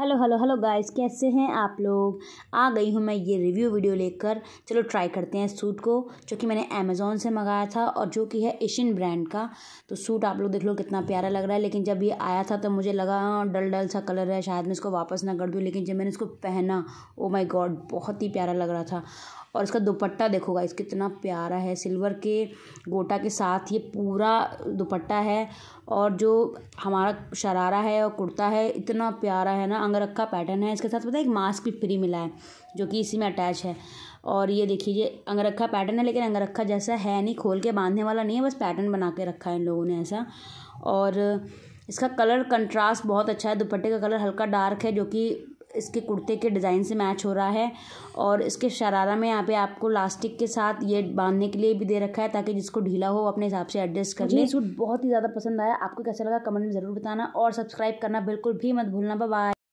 hello hello hello guys कैसे हैं आप लोग आ गई हूँ मैं ये रिव्यू वीडियो लेकर चलो ट्राई करते हैं सूट को जो कि मैंने अमेज़ोन से मंगाया था और जो कि है एशियन ब्रांड का तो सूट आप लोग देख लो कितना प्यारा लग रहा है लेकिन जब ये आया था तो मुझे लगा हाँ, डल डल सा कलर है शायद मैं इसको वापस ना कर दूँ लेकिन जब मैंने इसको पहना ओ माई गॉड बहुत ही प्यारा लग रहा था और इसका दुपट्टा देखो गाइस कितना प्यारा है सिल्वर के गोटा के साथ ये पूरा दुपट्टा है और जो हमारा शरारा है और कुर्ता है इतना प्यारा है ना अंगरखा पैटर्न है इसके साथ पता है एक मास्क भी फ्री मिला है जो कि इसी में अटैच है और ये देखिए अंगरखा पैटर्न है लेकिन अंगरखा जैसा है नहीं खोल के बांधने वाला नहीं है बस पैटर्न बना के रखा है इन लोगों ने ऐसा और इसका कलर कंट्रास्ट बहुत अच्छा है दुपट्टे का कलर हल्का डार्क है जो कि इसके कुर्ते के डिज़ाइन से मैच हो रहा है और इसके शरारा में यहाँ पे आपको लास्टिक के साथ ये बांधने के लिए भी दे रखा है ताकि जिसको ढीला हो अपने हिसाब से एडजस्ट कर ले सूट बहुत ही ज़्यादा पसंद आया आपको कैसा लगा कमेंट में ज़रूर बताना और सब्सक्राइब करना बिल्कुल भी मत भूलना बाय